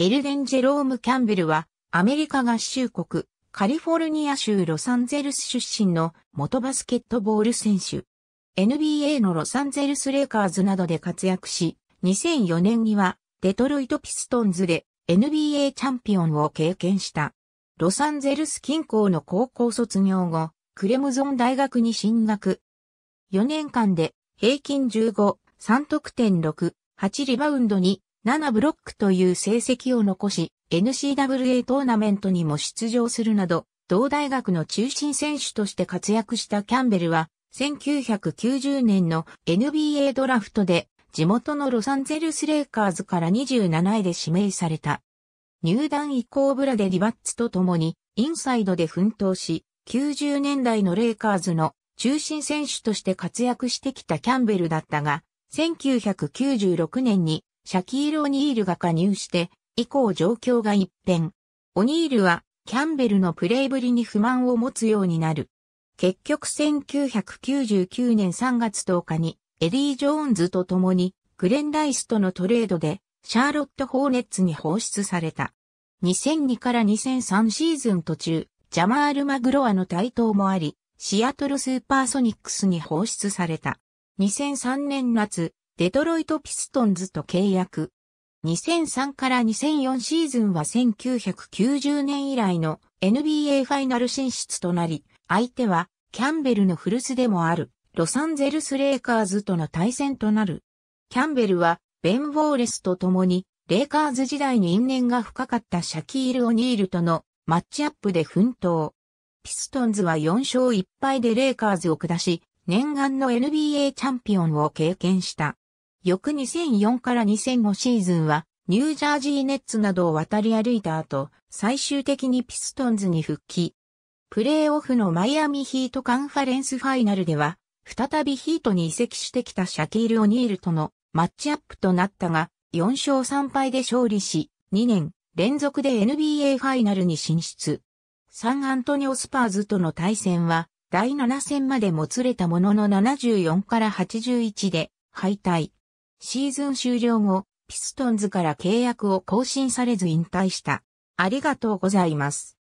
エルデン・ジェローム・キャンベルは、アメリカ合衆国、カリフォルニア州ロサンゼルス出身の元バスケットボール選手。NBA のロサンゼルス・レイカーズなどで活躍し、2004年にはデトロイト・ピストンズで NBA チャンピオンを経験した。ロサンゼルス近郊の高校卒業後、クレムゾン大学に進学。4年間で平均15、3得点6、8リバウンドに7ブロックという成績を残し、NCAA トーナメントにも出場するなど、同大学の中心選手として活躍したキャンベルは、1990年の NBA ドラフトで地元のロサンゼルスレイカーズから27位で指名された。入団以降ブラでリバッツと共にインサイドで奮闘し、90年代のレイカーズの中心選手として活躍してきたキャンベルだったが、1996年にシャキール・オニールが加入して、以降状況が一変。オニールは、キャンベルのプレイぶりに不満を持つようになる。結局1999年3月10日に、エリー・ジョーンズと共に、グレン・ライスとのトレードで、シャーロット・ホーネッツに放出された。2002から2003シーズン途中、ジャマール・マグロアの台頭もあり、シアトル・スーパーソニックスに放出された。2003年夏、デトロイトピストンズと契約。2003から2004シーズンは1990年以来の NBA ファイナル進出となり、相手はキャンベルの古巣でもあるロサンゼルスレイカーズとの対戦となる。キャンベルはベン・ウォーレスと共にレイカーズ時代に因縁が深かったシャキール・オニールとのマッチアップで奮闘。ピストンズは4勝1敗でレイカーズを下し、念願の NBA チャンピオンを経験した。翌2004から2005シーズンは、ニュージャージーネッツなどを渡り歩いた後、最終的にピストンズに復帰。プレーオフのマイアミヒートカンファレンスファイナルでは、再びヒートに移籍してきたシャキール・オニールとのマッチアップとなったが、4勝3敗で勝利し、2年連続で NBA ファイナルに進出。サンアントニオスパーズとの対戦は、第7戦までもつれたものの74から81で敗退。シーズン終了後、ピストンズから契約を更新されず引退した。ありがとうございます。